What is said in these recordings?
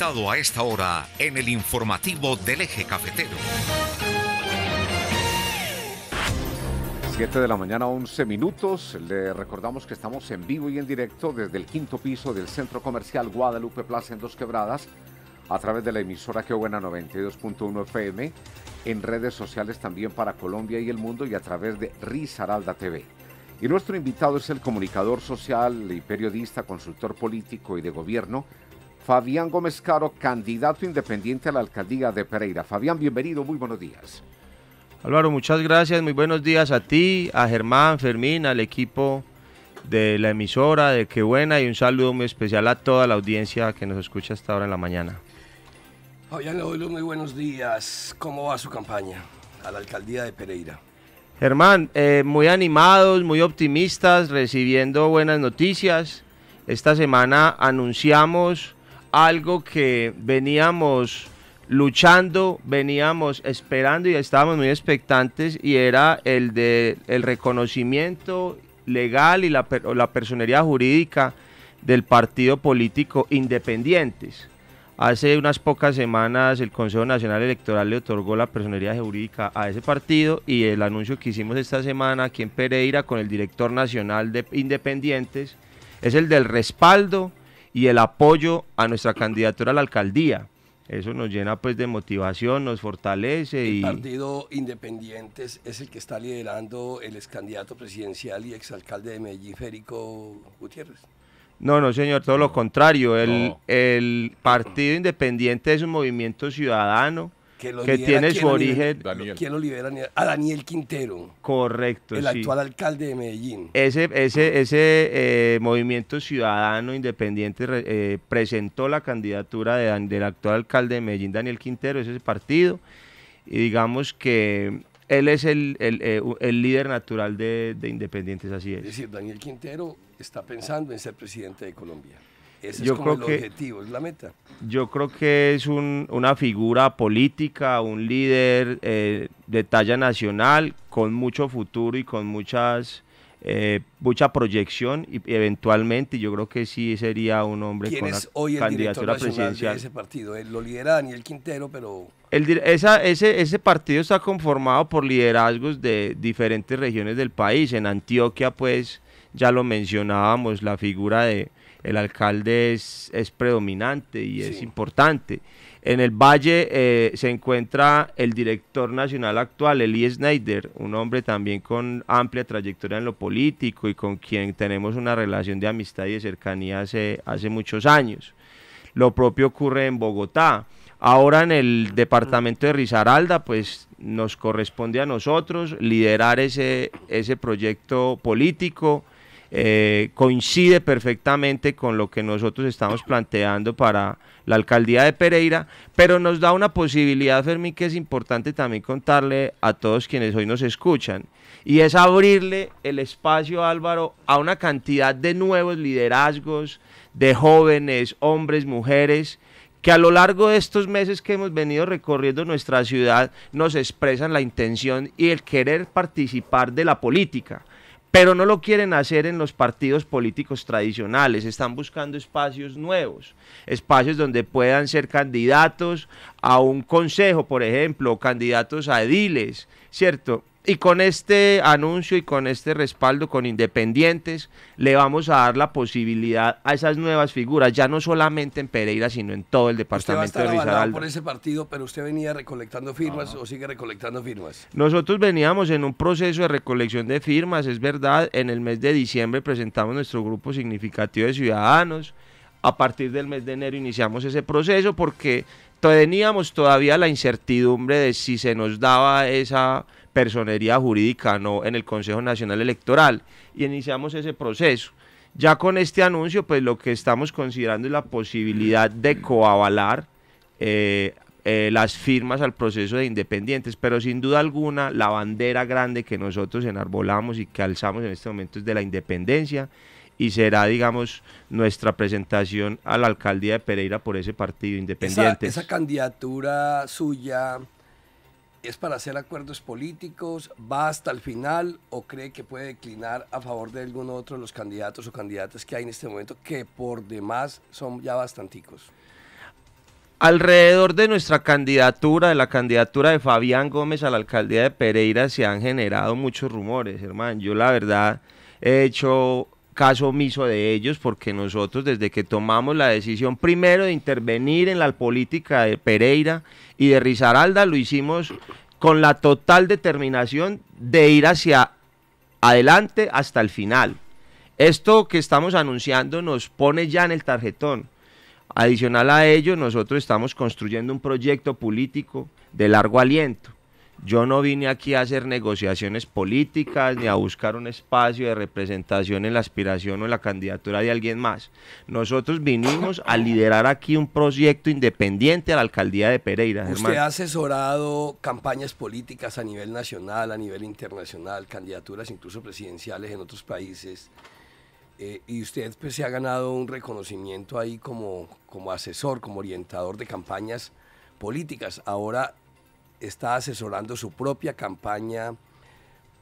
a esta hora en el informativo del eje cafetero. 7 de la mañana, 11 minutos. Le recordamos que estamos en vivo y en directo desde el quinto piso del Centro Comercial Guadalupe Plaza en Dos Quebradas, a través de la emisora Que Buena 92.1 FM, en redes sociales también para Colombia y el mundo y a través de Risaralda TV. Y nuestro invitado es el comunicador social y periodista, consultor político y de gobierno, Fabián Gómez Caro, candidato independiente a la alcaldía de Pereira. Fabián, bienvenido, muy buenos días. Álvaro, muchas gracias, muy buenos días a ti, a Germán, Fermín, al equipo de la emisora, de Qué Buena, y un saludo muy especial a toda la audiencia que nos escucha hasta ahora en la mañana. Fabián los muy buenos días. ¿Cómo va su campaña a la alcaldía de Pereira? Germán, eh, muy animados, muy optimistas, recibiendo buenas noticias. Esta semana anunciamos algo que veníamos luchando, veníamos esperando y estábamos muy expectantes y era el de el reconocimiento legal y la, la personería jurídica del partido político Independientes. Hace unas pocas semanas el Consejo Nacional Electoral le otorgó la personería jurídica a ese partido y el anuncio que hicimos esta semana aquí en Pereira con el director nacional de Independientes es el del respaldo y el apoyo a nuestra candidatura a la alcaldía. Eso nos llena pues de motivación, nos fortalece. El partido Independientes es el que está liderando el ex presidencial y exalcalde de Medellín, Férico Gutiérrez. No, no, señor, todo lo contrario. El, el Partido Independiente es un movimiento ciudadano que, tiene su origen. A Daniel Quintero. Correcto. El actual alcalde de Medellín. Ese, ese, eh, movimiento ciudadano independiente eh, presentó la candidatura del actual alcalde de Medellín, Daniel Quintero, ese partido. Y digamos que él es eh, el, líder natural de, de Independientes, así es. Es decir, Daniel Quintero está pensando en ser presidente de Colombia. Ese yo es como el objetivo, es la meta. Yo creo que es una figura política, un líder eh, de talla nacional con mucho futuro y con muchas eh, mucha proyección y eventualmente yo creo que sí sería un hombre ¿Quién con es hoy el candidatura presidencial de ese partido él lo lidera Daniel Quintero pero el, esa, ese, ese partido está conformado por liderazgos de diferentes regiones del país en Antioquia pues ya lo mencionábamos la figura de el alcalde es, predominante y es importante. En el Valle eh, se encuentra el director nacional actual, Elie Snyder, un hombre también con amplia trayectoria en lo político y con quien tenemos una relación de amistad y de cercanía hace, muchos años. Lo propio ocurre en Bogotá. Ahora en el departamento de Risaralda, pues nos corresponde a nosotros liderar ese proyecto político eh, coincide perfectamente con lo que nosotros estamos planteando para la alcaldía de Pereira, pero nos da una posibilidad, Fermín, que es importante también contarle a todos quienes hoy nos escuchan, y es abrirle el espacio, Álvaro, a una cantidad de nuevos liderazgos, de jóvenes, hombres, mujeres, que a lo largo de estos meses que hemos venido recorriendo nuestra ciudad nos expresan la intención y el querer participar de la política pero no lo quieren hacer en los partidos políticos tradicionales, están buscando espacios nuevos, espacios donde puedan ser candidatos a un consejo, por ejemplo, o candidatos a ediles, ¿cierto? Y con este anuncio y con este respaldo con Independientes, le vamos a dar la posibilidad a esas nuevas figuras, ya no solamente en Pereira, sino en todo el departamento usted va a estar de por ese partido, pero usted venía recolectando firmas o sigue recolectando firmas. Nosotros veníamos en un proceso de recolección de firmas, es verdad. En el mes de diciembre presentamos nuestro grupo significativo de ciudadanos. A partir del mes de enero iniciamos ese proceso porque teníamos todavía la incertidumbre de si se nos daba esa personería jurídica, no en el Consejo Nacional Electoral, y iniciamos ese proceso. Ya con este anuncio, pues lo que estamos considerando es la posibilidad de coavalar eh, eh, las firmas al proceso de independientes, pero sin duda alguna la bandera grande que nosotros enarbolamos y que alzamos en este momento es de la independencia y será, digamos, nuestra presentación a la alcaldía de Pereira por ese partido independiente. esa, candidatura suya ¿Es para hacer acuerdos políticos? ¿Va hasta el final o cree que puede declinar a favor de alguno otro de los candidatos o candidatas que hay en este momento que por demás son ya bastanticos? Alrededor de nuestra candidatura, de la candidatura de Fabián Gómez a la alcaldía de Pereira, se han generado muchos rumores, hermano. Yo la verdad he hecho caso omiso de ellos porque nosotros desde que tomamos la decisión primero de intervenir en la política de Pereira y de Rizaralda lo hicimos con la total determinación de ir hacia adelante hasta el final. Esto que estamos anunciando nos pone ya en el tarjetón. Adicional a ello, nosotros estamos construyendo un proyecto político de largo aliento yo no vine aquí a hacer negociaciones políticas ni a buscar un espacio de representación en la aspiración o en la candidatura de alguien más. Nosotros vinimos a liderar aquí un proyecto independiente a la alcaldía de Pereira. Usted ha asesorado campañas políticas a nivel nacional, a nivel internacional, candidaturas incluso presidenciales en otros países. Eh, y usted pues, se ha ganado un reconocimiento ahí como, como asesor, como orientador de campañas políticas. Ahora está asesorando su propia campaña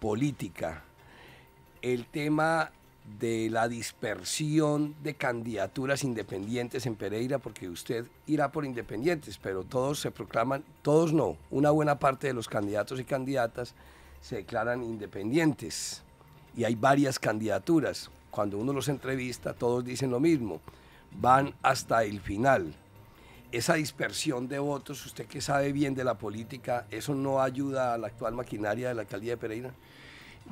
política. El tema de la dispersión de candidaturas independientes en Pereira, porque usted irá por independientes, pero todos se proclaman, todos no, una buena parte de los candidatos y candidatas se declaran independientes. Y hay varias candidaturas. Cuando uno los entrevista, todos dicen lo mismo, van hasta el final esa dispersión de votos, usted que sabe bien de la política, ¿eso no ayuda a la actual maquinaria de la alcaldía de Pereira?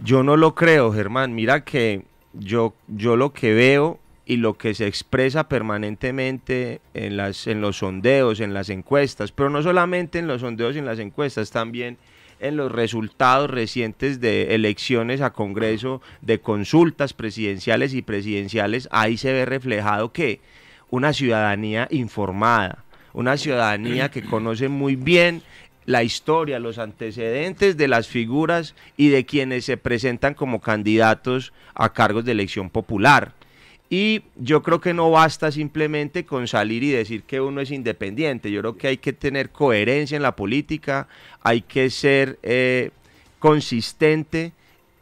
Yo no lo creo, Germán. Mira que yo, yo lo que veo y lo que se expresa permanentemente en, las, en los sondeos, en las encuestas, pero no solamente en los sondeos y en las encuestas, también en los resultados recientes de elecciones a Congreso, de consultas presidenciales y presidenciales, ahí se ve reflejado que una ciudadanía informada, una ciudadanía que conoce muy bien la historia, los antecedentes de las figuras y de quienes se presentan como candidatos a cargos de elección popular. Y yo creo que no basta simplemente con salir y decir que uno es independiente. Yo creo que hay que tener coherencia en la política, hay que ser eh, consistente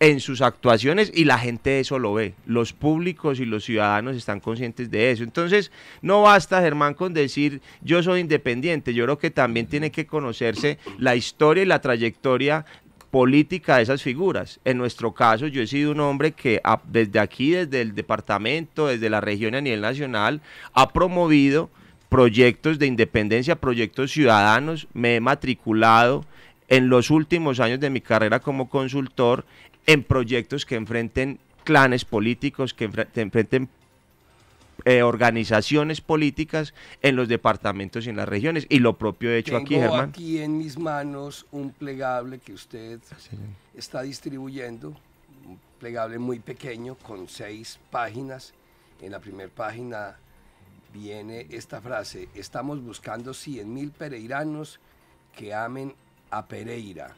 en sus actuaciones y la gente eso lo ve. Los públicos y los ciudadanos están conscientes de eso. Entonces, no basta, Germán, con decir yo soy independiente. Yo creo que también tiene que conocerse la historia y la trayectoria política de esas figuras. En nuestro caso, yo he sido un hombre que desde aquí, desde el departamento, desde la región a nivel nacional, ha promovido proyectos de independencia, proyectos ciudadanos. Me he matriculado en los últimos años de mi carrera como consultor en proyectos que enfrenten clanes políticos, que enfrenten eh, organizaciones políticas en los departamentos y en las regiones. Y lo propio he hecho aquí, Germán. aquí en mis manos un plegable que usted ah, está distribuyendo, un plegable muy pequeño con seis páginas. En la primera página viene esta frase, estamos buscando 100.000 pereiranos que amen a Pereira.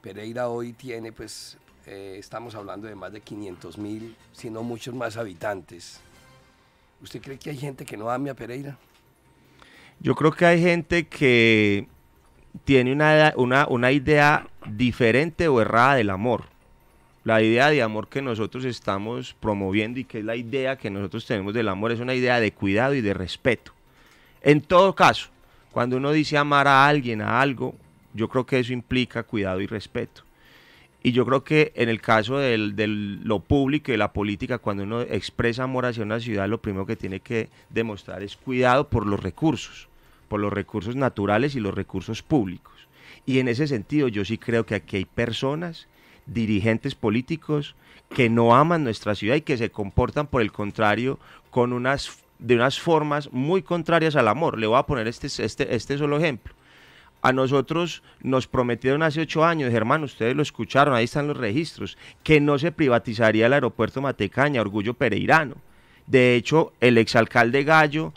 Pereira hoy tiene pues eh, estamos hablando de más de 500 mil, si no muchos más habitantes. ¿Usted cree que hay gente que no ama a Pereira? Yo creo que hay gente que tiene una, una idea diferente o errada del amor. La idea de amor que nosotros estamos promoviendo y que es la idea que nosotros tenemos del amor es una idea de cuidado y de respeto. En todo caso, cuando uno dice amar a alguien, a algo, yo creo que eso implica cuidado y respeto. Y yo creo que en el caso de lo público y de la política, cuando uno expresa amor hacia una ciudad, lo primero que tiene que demostrar es cuidado por los recursos, por los recursos naturales y los recursos públicos. Y en ese sentido yo sí creo que aquí hay personas, dirigentes políticos, que no aman nuestra ciudad y que se comportan por el contrario con unas de unas formas muy contrarias al amor. Le voy a poner este, este, este solo ejemplo. A nosotros nos prometieron hace ocho años, hermano, ustedes lo escucharon, ahí están los registros, que no se privatizaría el aeropuerto Matecaña, Orgullo Pereirano. De hecho, el exalcalde Gallo,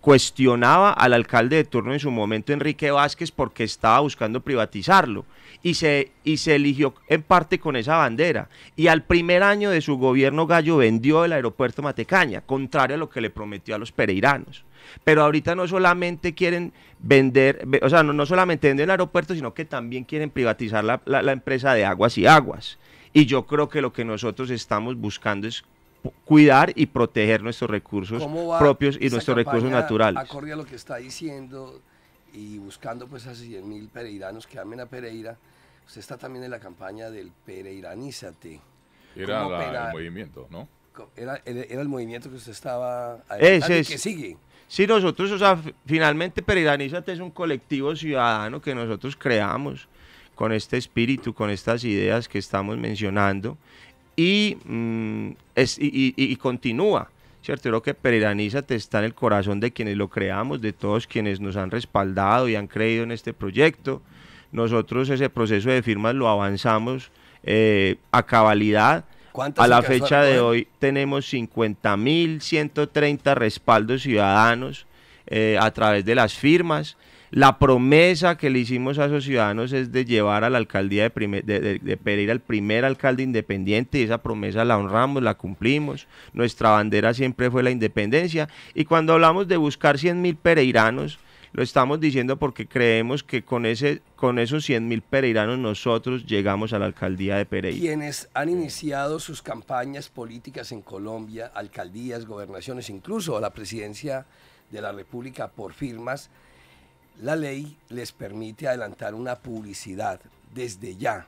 cuestionaba al alcalde de turno en su momento, Enrique Vázquez, porque estaba buscando privatizarlo. Y se, y se eligió en parte con esa bandera. Y al primer año de su gobierno, Gallo vendió el aeropuerto Matecaña, contrario a lo que le prometió a los pereiranos. Pero ahorita no solamente quieren vender, o sea, no, no solamente venden el aeropuerto, sino que también quieren privatizar la empresa de aguas y aguas. Y yo creo que lo que nosotros estamos buscando es cuidar y proteger nuestros recursos propios y nuestros recursos naturales. Acorde a lo que está diciendo y buscando pues a 100.000 pereiranos que amen a Pereira, usted está también en la campaña del Pereiranízate. Era el movimiento, ¿no? Era, el movimiento que usted estaba... Ese que sigue. Sí, nosotros, o sea, finalmente Pereiranízate es un colectivo ciudadano que nosotros creamos con este espíritu, con estas ideas que estamos mencionando Mm, y, y, continúa. ¿cierto? Creo que te está en el corazón de quienes lo creamos, de todos quienes nos han respaldado y han creído en este proyecto. Nosotros ese proceso de firmas lo avanzamos eh, a cabalidad. A la fecha de hoy tenemos 50.130 respaldos ciudadanos eh, a través de las firmas. La promesa que le hicimos a esos ciudadanos es de llevar a la alcaldía de, Pereira al primer alcalde independiente y esa promesa la honramos, la cumplimos. Nuestra bandera siempre fue la independencia. Y cuando hablamos de buscar 100.000 pereiranos, lo estamos diciendo porque creemos que con, ese, con esos 100.000 pereiranos nosotros llegamos a la alcaldía de Pereira. Quienes han iniciado sus campañas políticas en Colombia, alcaldías, gobernaciones, incluso a la presidencia de la República por firmas, la ley les permite adelantar una publicidad desde ya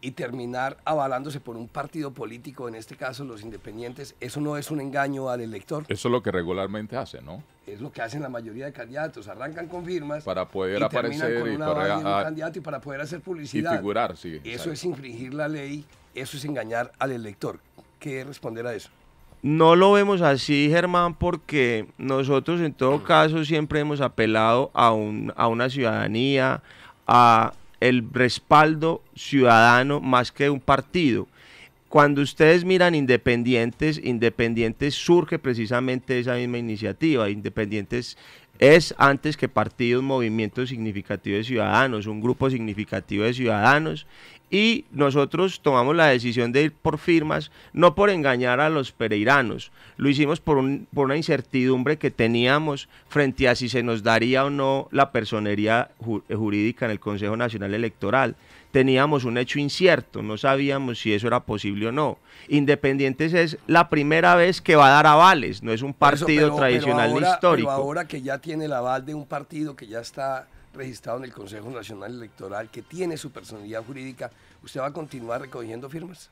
y terminar avalándose por un partido político, en este caso los independientes, eso no es un engaño al elector. Eso es lo que regularmente hacen, ¿no? Es lo que hacen la mayoría de candidatos, arrancan con firmas para poder y aparecer con una para candidato y para poder hacer publicidad. Y Eso es infringir la ley, eso es engañar al elector. ¿Qué responder a eso? No lo vemos así, Germán, porque nosotros en todo caso siempre hemos apelado a, una ciudadanía, a el respaldo ciudadano más que un partido. Cuando ustedes miran Independientes, Independientes surge precisamente esa misma iniciativa. Independientes es antes que un movimiento significativo de ciudadanos, un grupo significativo de ciudadanos y nosotros tomamos la decisión de ir por firmas, no por engañar a los pereiranos, lo hicimos por, por una incertidumbre que teníamos frente a si se nos daría o no la personería eh, jurídica en el Consejo Nacional Electoral. Teníamos un hecho incierto, no sabíamos si eso era posible o no. Independientes es la primera vez que va a dar avales, no es un partido tradicional histórico. Pero ahora que ya tiene el aval de un partido que ya está registrado en el Consejo Nacional Electoral, que tiene su personalidad jurídica, ¿usted va a continuar recogiendo firmas?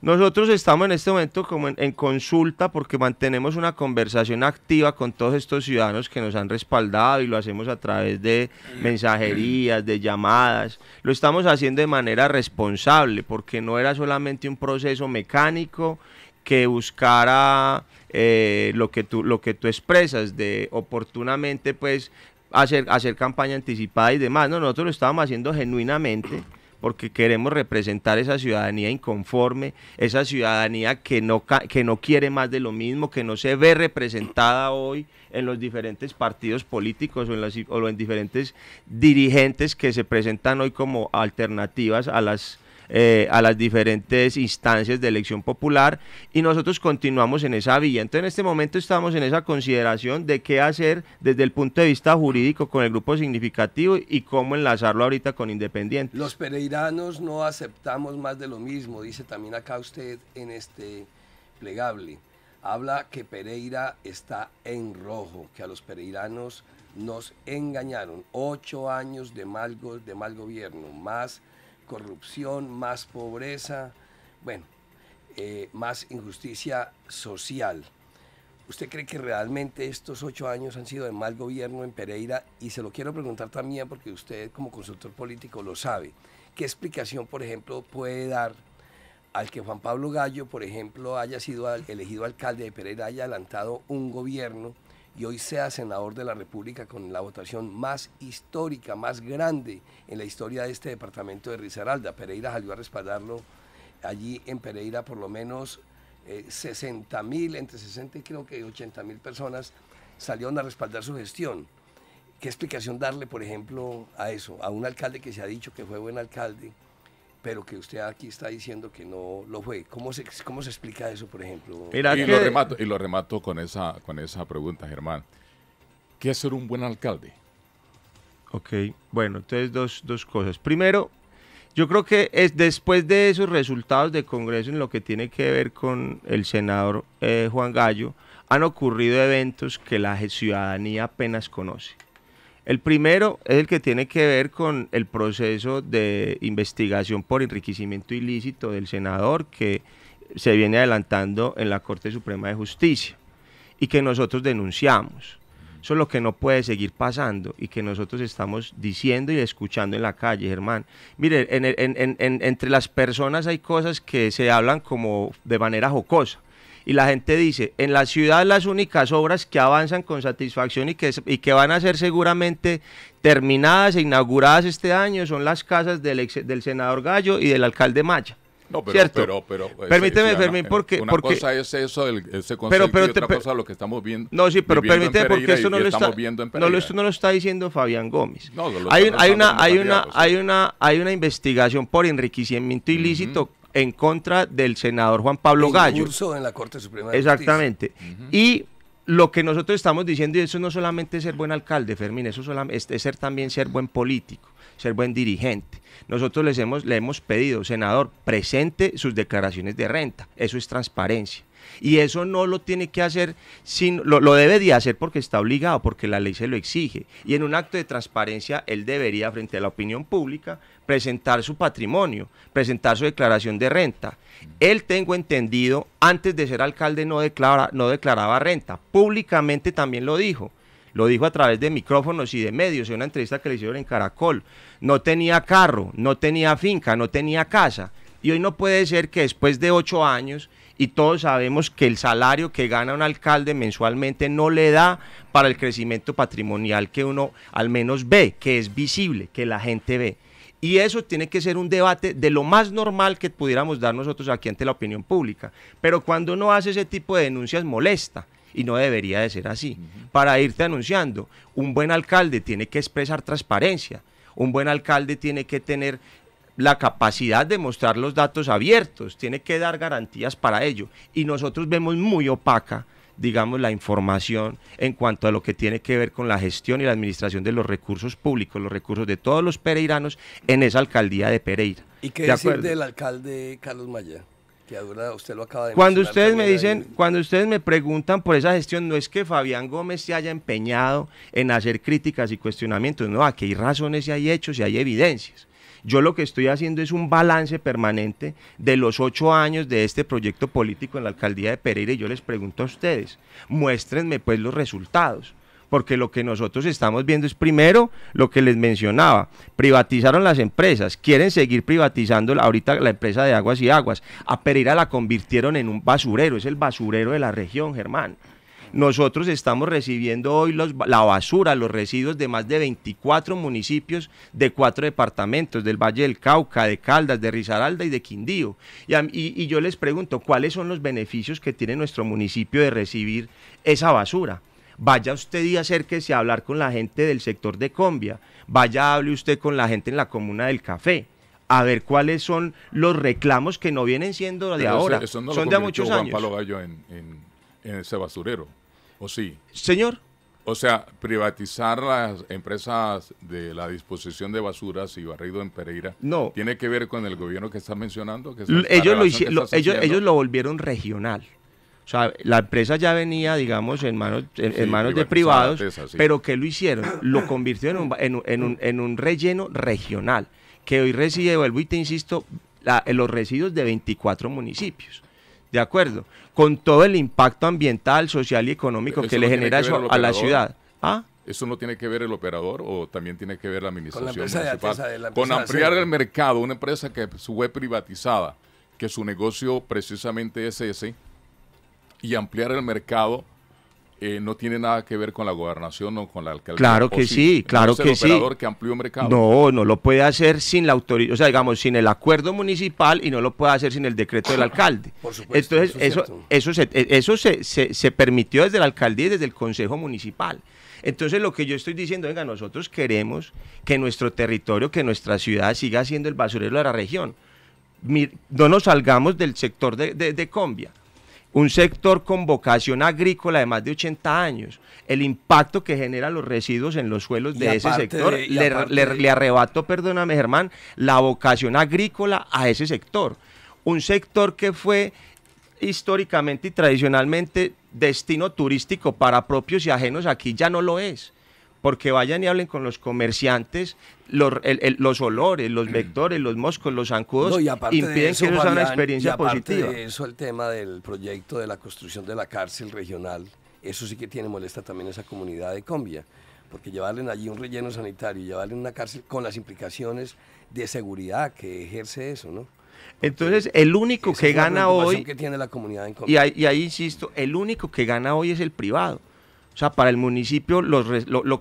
Nosotros estamos en este momento como en, consulta porque mantenemos una conversación activa con todos estos ciudadanos que nos han respaldado y lo hacemos a través de mensajerías, de llamadas. Lo estamos haciendo de manera responsable porque no era solamente un proceso mecánico que buscara eh, lo, que tú, lo que tú expresas, de oportunamente pues hacer, hacer campaña anticipada y demás. No, nosotros lo estamos haciendo genuinamente porque queremos representar esa ciudadanía inconforme, esa ciudadanía que no, que no quiere más de lo mismo, que no se ve representada hoy en los diferentes partidos políticos o en, las, o en diferentes dirigentes que se presentan hoy como alternativas a las eh, a las diferentes instancias de elección popular y nosotros continuamos en esa vía. Entonces en este momento estamos en esa consideración de qué hacer desde el punto de vista jurídico con el grupo significativo y cómo enlazarlo ahorita con Independiente. Los pereiranos no aceptamos más de lo mismo, dice también acá usted en este plegable. Habla que Pereira está en rojo, que a los pereiranos nos engañaron. Ocho años de mal, de mal gobierno, más corrupción, más pobreza, bueno, eh, más injusticia social. ¿Usted cree que realmente estos ocho años han sido de mal gobierno en Pereira? Y se lo quiero preguntar también porque usted como consultor político lo sabe. ¿Qué explicación, por ejemplo, puede dar al que Juan Pablo Gallo, por ejemplo, haya sido elegido alcalde de Pereira, haya adelantado un gobierno y hoy sea senador de la República con la votación más histórica, más grande en la historia de este departamento de Risaralda. Pereira salió a respaldarlo allí en Pereira por lo menos 60 eh, mil, entre 60 y creo que 80 mil personas salieron a respaldar su gestión. ¿Qué explicación darle, por ejemplo, a eso? A un alcalde que se ha dicho que fue buen alcalde, pero que usted aquí está diciendo que no lo fue. ¿Cómo se, cómo se explica eso, por ejemplo? y, lo remato, y lo remato con esa, con esa pregunta, Germán. ¿Qué es ser un buen alcalde? Ok, bueno, entonces dos, dos cosas. Primero, yo creo que es después de esos resultados de Congreso en lo que tiene que ver con el senador eh, Juan Gallo, han ocurrido eventos que la ciudadanía apenas conoce. El primero es el que tiene que ver con el proceso de investigación por enriquecimiento ilícito del senador que se viene adelantando en la Corte Suprema de Justicia y que nosotros denunciamos. Eso es lo que no puede seguir pasando y que nosotros estamos diciendo y escuchando en la calle, Germán. Mire, entre las personas hay cosas que se hablan como de manera jocosa y la gente dice, en la ciudad las únicas obras que avanzan con satisfacción y que, y que van a ser seguramente terminadas e inauguradas este año son las casas del, ex, del senador Gallo y del alcalde Maya. No, pero, pero, pero, pues, permíteme, Fermín, porque una cosa es eso, el, ese otra cosa lo que estamos viendo. No, sí, pero permíteme, porque esto no lo está, no lo, no lo está diciendo Fabián Gómez. No, hay, hay, una, hay una, hay una, hay una investigación por enriquecimiento ilícito en contra del senador Juan Pablo Gallo. Curso en la Corte Suprema Exactamente. Y lo que nosotros estamos diciendo, y eso no solamente es ser buen alcalde, Fermín, eso es, es ser también ser buen político, ser buen dirigente. Nosotros les hemos, le hemos pedido, senador, presente sus declaraciones de renta. Eso es transparencia. Y eso no lo tiene que hacer, lo, debe de hacer porque está obligado, porque la ley se lo exige. Y en un acto de transparencia, él debería, frente a la opinión pública, presentar su patrimonio, presentar su declaración de renta. Él, tengo entendido, antes de ser alcalde no, declara, no declaraba renta. Públicamente también lo dijo lo dijo a través de micrófonos y de medios en una entrevista que le hicieron en Caracol. No tenía carro, no tenía finca, no tenía casa. Y hoy no puede ser que después de ocho años y todos sabemos que el salario que gana un alcalde mensualmente no le da para el crecimiento patrimonial que uno al menos ve, que es visible, que la gente ve. Y eso tiene que ser un debate de lo más normal que pudiéramos dar nosotros aquí ante la opinión pública. Pero cuando uno hace ese tipo de denuncias molesta y no debería de ser así. Para irte anunciando, un buen alcalde tiene que expresar transparencia. Un buen alcalde tiene que tener la capacidad de mostrar los datos abiertos, tiene que dar garantías para ello. Y nosotros vemos muy opaca, digamos, la información en cuanto a lo que tiene que ver con la gestión y la administración de los recursos públicos, los recursos de todos los pereiranos en esa alcaldía de Pereira. ¿Y qué decir del alcalde Carlos Maya? cuando ustedes me dicen, cuando ustedes me preguntan por esa gestión, no es que Fabián Gómez se haya empeñado en hacer críticas y cuestionamientos, no, aquí hay razones y hay hechos y hay evidencias. Yo lo que estoy haciendo es un balance permanente de los ocho años de este proyecto político en la alcaldía de Pereira y yo les pregunto a ustedes, muéstrenme pues los resultados porque lo que nosotros estamos viendo es primero lo que les mencionaba, privatizaron las empresas, quieren seguir privatizando ahorita la empresa de aguas y aguas, a Pereira la convirtieron en un basurero, es el basurero de la región, Germán. Nosotros estamos recibiendo hoy la basura, los residuos de más de 24 municipios de cuatro departamentos, del Valle del Cauca, de Caldas, de Risaralda y de Quindío. Y, yo les pregunto, ¿cuáles son los beneficios que tiene nuestro municipio de recibir esa basura? vaya usted y acérquese a hablar con la gente del sector de Combia, vaya hable usted con la gente en la comuna del café, a ver cuáles son los reclamos que no vienen siendo de ahora, son de muchos años. Gallo en ese basurero. ¿O sí? Señor. O sea, privatizar las empresas de la disposición de basuras y barrido en Pereira. No. ¿Tiene que ver con el gobierno que está mencionando? Que ellos, lo hicieron, ellos, ellos lo volvieron regional. O sea, la empresa ya venía, digamos, en manos, en, manos de privados, pero ¿qué lo hicieron? Lo convirtió en un, en, un, en un relleno regional, que hoy recibe, vuelvo y te insisto, la, los residuos de 24 municipios. ¿de acuerdo? Con todo el impacto ambiental, social y económico que le genera eso a la ciudad. ¿Ah? ¿Eso no tiene que ver el operador o también tiene que ver la administración con con ampliar el mercado, una empresa que fue privatizada, que su negocio precisamente es ese, y ampliar el mercado eh, no tiene nada que ver con la gobernación o con la alcaldía. Claro que sí, claro que sí. mercado. No, no lo puede hacer sin la autoridad, o sea, digamos, sin el acuerdo municipal y no lo puede hacer sin el decreto del alcalde. Por supuesto, Entonces, eso, eso, e, se, se, permitió desde la alcaldía y desde el Consejo Municipal. Entonces lo que yo estoy diciendo, venga, nosotros queremos que nuestro territorio, que nuestra ciudad siga siendo el basurero de la región. no nos salgamos del sector de Combia un sector con vocación agrícola de más de 80 años. El impacto que generan los residuos en los suelos de ese sector, le, arrebató, perdóname Germán, la vocación agrícola a ese sector. Un sector que fue históricamente y tradicionalmente destino turístico para propios y ajenos, aquí ya no lo es porque vayan y hablen con los comerciantes, los, los olores, los mm. vectores, los moscos, los zancudos, impiden que eso sea una experiencia y aparte positiva. De eso, el tema del proyecto de la construcción de la cárcel regional, eso sí que tiene molesta también esa comunidad de Combia, porque llevarle allí un relleno sanitario y llevarle una cárcel con las implicaciones de seguridad que ejerce eso, ¿no? Entonces, el único que gana hoy. Que tiene la comunidad en y, y ahí insisto, el único que gana hoy es el privado. O sea, para el municipio, lo,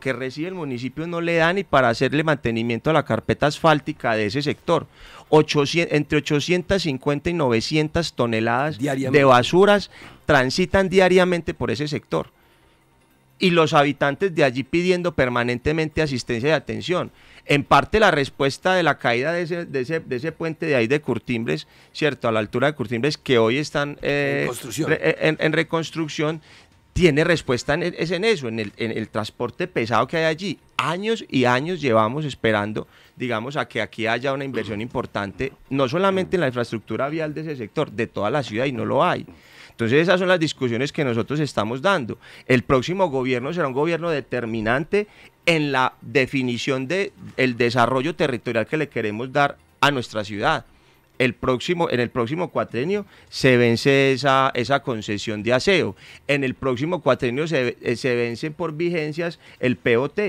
que recibe el municipio no le dan ni para hacerle mantenimiento a la carpeta asfáltica de ese sector. 800, entre 850 y 900 toneladas de basuras transitan diariamente por ese sector. Y los habitantes de allí pidiendo permanentemente asistencia y atención. En parte la respuesta de la caída de ese, puente de ahí de Curtimbres, ¿cierto? A la altura de Curtimbres, que hoy están eh, en reconstrucción, tiene respuesta en, e, es en eso, en el, transporte pesado que hay allí. Años y años llevamos esperando, digamos, a que aquí haya una inversión importante, no solamente en la infraestructura vial de ese sector, de toda la ciudad, y no lo hay. Entonces esas son las discusiones que nosotros estamos dando. El próximo gobierno será un gobierno determinante en la definición del desarrollo territorial que le queremos dar a nuestra ciudad próximo, en el próximo cuatrenio se vence esa, esa concesión de aseo. En el próximo cuatrenio se, eh, vence por vigencias el POT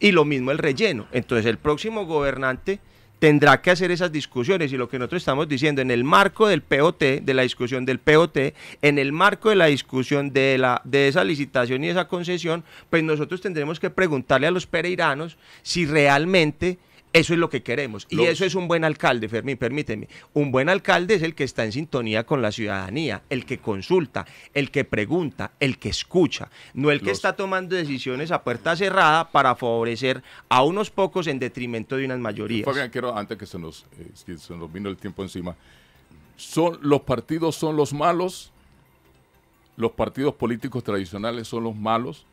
y lo mismo el relleno. Entonces el próximo gobernante tendrá que hacer esas discusiones y lo que nosotros estamos diciendo en el marco del POT, de la discusión del POT, en el marco de la discusión de, la, de esa licitación y esa concesión, pues nosotros tendremos que preguntarle a los pereiranos si realmente eso es lo que queremos. Y eso es un buen alcalde, Fermín, permíteme. Un buen alcalde es el que está en sintonía con la ciudadanía, el que consulta, el que pregunta, el que escucha, no el que está tomando decisiones a puerta cerrada para favorecer a unos pocos en detrimento de unas mayorías. Fabián, quiero, antes que se nos, eh, vino el tiempo encima, son, ¿los partidos son los malos? ¿Los partidos políticos tradicionales son los malos?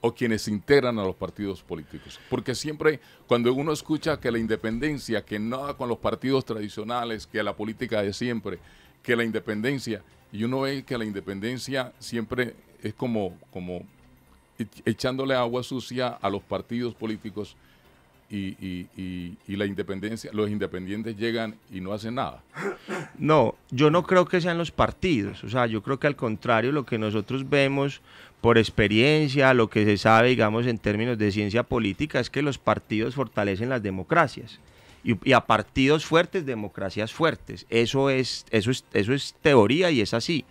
o quienes integran a los partidos políticos. Porque siempre cuando uno escucha que la independencia, que nada con los partidos tradicionales, que la política de siempre, que la independencia, y uno ve que la independencia siempre es como, como e-, echándole agua sucia a los partidos políticos y, y, y, la independencia, los independientes llegan y no hacen nada. No, yo no creo que sean los partidos, o sea, yo creo que al contrario, lo que nosotros vemos por experiencia, lo que se sabe, digamos, en términos de ciencia política, es que los partidos fortalecen las democracias. Y, a partidos fuertes, democracias fuertes. Eso es, eso es, eso es teoría y es así.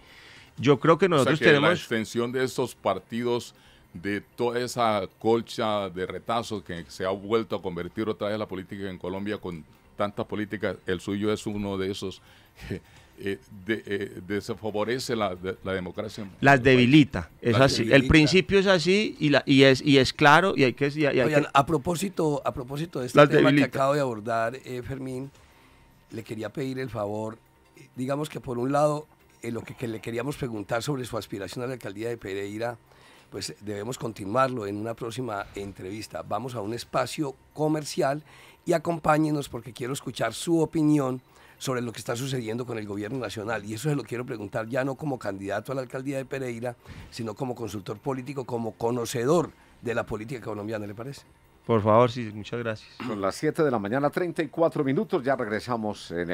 Yo creo que nosotros tenemos. extensión de esos partidos de toda esa colcha de retazos que se ha vuelto a convertir otra vez la política en Colombia con tantas políticas, el suyo es uno de esos que eh, eh, desfavorece la, la, democracia. Las debilita, es así. El principio es así y, la, y, es, y es claro y hay que... A, propósito, a propósito de este tema que acabo de abordar, eh, Fermín, le quería pedir el favor, digamos que por un lado, lo que le queríamos preguntar sobre su aspiración a la alcaldía de Pereira, pues debemos continuarlo en una próxima entrevista. Vamos a un espacio comercial y acompáñenos porque quiero escuchar su opinión sobre lo que está sucediendo con el gobierno nacional. Y eso se lo quiero preguntar ya no como candidato a la alcaldía de Pereira, sino como consultor político, como conocedor de la política colombiana, ¿le parece? Por favor, sí, muchas gracias. Son las 7 de la mañana, 34 minutos, ya regresamos en el...